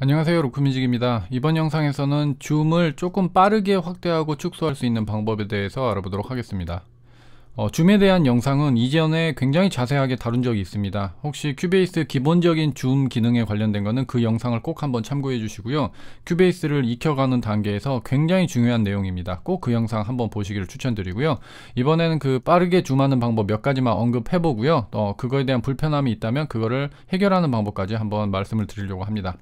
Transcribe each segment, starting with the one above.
안녕하세요 루크뮤직입니다 이번 영상에서는 줌을 조금 빠르게 확대하고 축소할 수 있는 방법에 대해서 알아보도록 하겠습니다 어, 줌에 대한 영상은 이전에 굉장히 자세하게 다룬 적이 있습니다 혹시 큐베이스 기본적인 줌 기능에 관련된 것은 그 영상을 꼭 한번 참고해 주시고요 큐베이스를 익혀가는 단계에서 굉장히 중요한 내용입니다 꼭 그 영상 한번 보시기를 추천드리고요 이번에는 그 빠르게 줌하는 방법 몇 가지만 언급해 보고요 어, 그거에 대한 불편함이 있다면 그거를 해결하는 방법까지 한번 말씀을 드리려고 합니다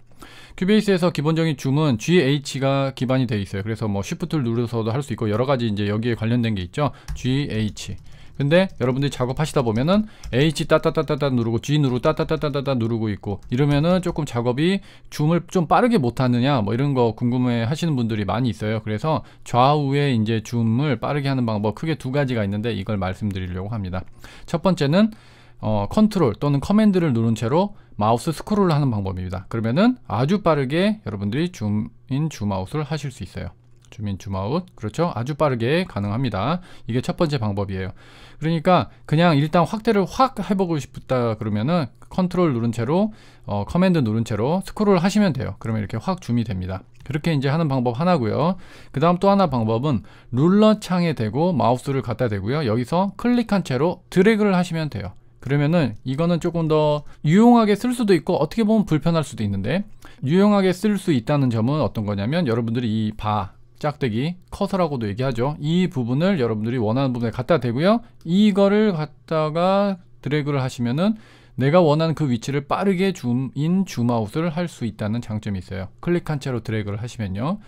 큐베이스에서 기본적인 줌은 GH가 기반이 되어 있어요. 그래서 뭐 Shift를 누르서도 할 수 있고 여러 가지 이제 여기에 관련된 게 있죠. GH. 근데 여러분들이 작업하시다 보면은 H 따따따따따 누르고 G 누르고 따따따따따 누르고 있고 이러면은 조금 작업이 줌을 좀 빠르게 못하느냐 뭐 이런 거 궁금해 하시는 분들이 많이 있어요. 그래서 좌우에 이제 줌을 빠르게 하는 방법 크게 두 가지가 있는데 이걸 말씀드리려고 합니다. 첫 번째는 어, 컨트롤 또는 커맨드를 누른 채로 마우스 스크롤을 하는 방법입니다. 그러면은 아주 빠르게 여러분들이 줌인 줌아웃을 하실 수 있어요. 줌인 줌아웃 그렇죠? 아주 빠르게 가능합니다. 이게 첫 번째 방법이에요. 그러니까 그냥 일단 확대를 확 해보고 싶다 그러면은 컨트롤 누른 채로 어, 커맨드 누른 채로 스크롤 을 하시면 돼요. 그러면 이렇게 확 줌이 됩니다. 그렇게 이제 하는 방법 하나고요. 그 다음 또 하나 방법은 룰러 창에 대고 마우스를 갖다 대고요. 여기서 클릭한 채로 드래그를 하시면 돼요. 그러면은 이거는 조금 더 유용하게 쓸 수도 있고 어떻게 보면 불편할 수도 있는데 유용하게 쓸 수 있다는 점은 어떤 거냐면 여러분들이 이 바 짝대기 커서라고도 얘기하죠 이 부분을 여러분들이 원하는 부분에 갖다 대고요 이거를 갖다가 드래그를 하시면은 내가 원하는 그 위치를 빠르게 줌인 줌아웃을 할 수 있다는 장점이 있어요 클릭한 채로 드래그를 하시면요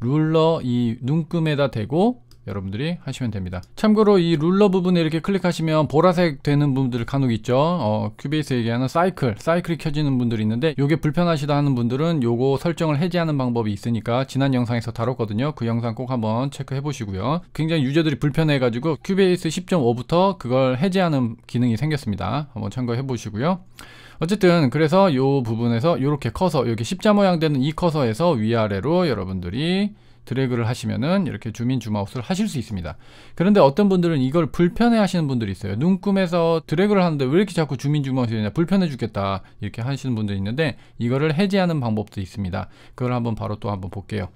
룰러 이 눈금에다 대고 여러분들이 하시면 됩니다 참고로 이 룰러 부분에 이렇게 클릭하시면 보라색 되는 분들 간혹 있죠 어, 큐베이스 얘기하는 사이클 사이클이 켜지는 분들이 있는데 이게 불편하시다 하는 분들은 요거 설정을 해제하는 방법이 있으니까 지난 영상에서 다뤘거든요 그 영상 꼭 한번 체크해 보시고요 굉장히 유저들이 불편해 가지고 큐베이스 10.5부터 그걸 해제하는 기능이 생겼습니다 한번 참고해 보시고요 어쨌든 그래서 요 부분에서 이렇게 커서 여기 십자 모양 되는 이 커서에서 위아래로 여러분들이 드래그를 하시면은 이렇게 줌인 줌아웃을 하실 수 있습니다 그런데 어떤 분들은 이걸 불편해 하시는 분들이 있어요 눈금에서 드래그를 하는데 왜 이렇게 자꾸 줌인 줌아웃이 되냐 불편해 죽겠다 이렇게 하시는 분들이 있는데 이거를 해제하는 방법도 있습니다 그걸 한번 바로 또 한번 볼게요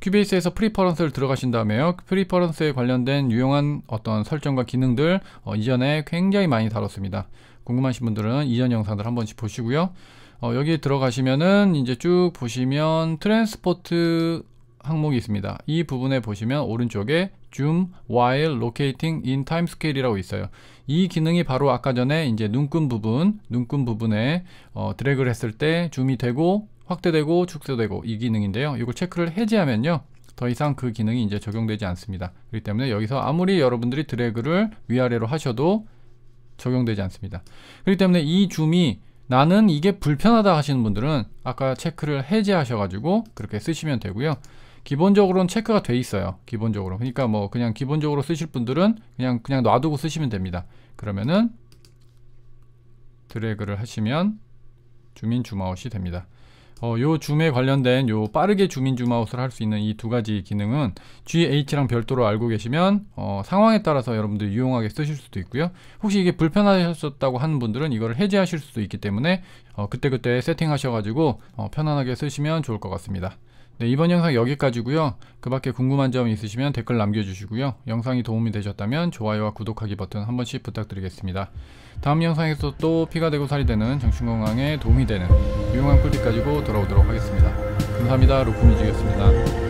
큐베이스에서 프리퍼런스를 들어가신 다음에요. 프리퍼런스에 관련된 유용한 어떤 설정과 기능들 어, 이전에 굉장히 많이 다뤘습니다. 궁금하신 분들은 이전 영상들 한 번씩 보시고요. 어, 여기 들어가시면은 이제 쭉 보시면 트랜스포트 항목이 있습니다. 이 부분에 보시면 오른쪽에 Zoom While Locating in Time Scale이라고 있어요. 이 기능이 바로 아까 전에 이제 눈금 부분, 눈금 부분에 어, 드래그를 했을 때 줌이 되고 확대되고 축소되고 이 기능인데요. 이걸 체크를 해제하면요. 더 이상 그 기능이 이제 적용되지 않습니다. 그렇기 때문에 여기서 아무리 여러분들이 드래그를 위아래로 하셔도 적용되지 않습니다. 그렇기 때문에 이 줌이 나는 이게 불편하다 하시는 분들은 아까 체크를 해제하셔가지고 그렇게 쓰시면 되고요. 기본적으로는 체크가 돼 있어요. 기본적으로. 그러니까 뭐 그냥 기본적으로 쓰실 분들은 그냥 그냥 놔두고 쓰시면 됩니다. 그러면은 드래그를 하시면 줌인 줌아웃이 됩니다. 어, 요 줌에 관련된 요 빠르게 줌인 줌아웃을 할 수 있는 이 두 가지 기능은 GH랑 별도로 알고 계시면 어, 상황에 따라서 여러분들 유용하게 쓰실 수도 있고요. 혹시 이게 불편하셨다고 하는 분들은 이걸 해제하실 수도 있기 때문에 어, 그때그때 세팅하셔가지고 어, 편안하게 쓰시면 좋을 것 같습니다. 네, 이번 영상 여기까지고요. 그 밖에 궁금한 점 있으시면 댓글 남겨주시고요. 영상이 도움이 되셨다면 좋아요와 구독하기 버튼 한 번씩 부탁드리겠습니다. 다음 영상에서 또 피가 되고 살이 되는 정신건강에 도움이 되는 유용한 꿀팁 가지고 돌아오도록 하겠습니다. 감사합니다. 루프뮤직이었습니다.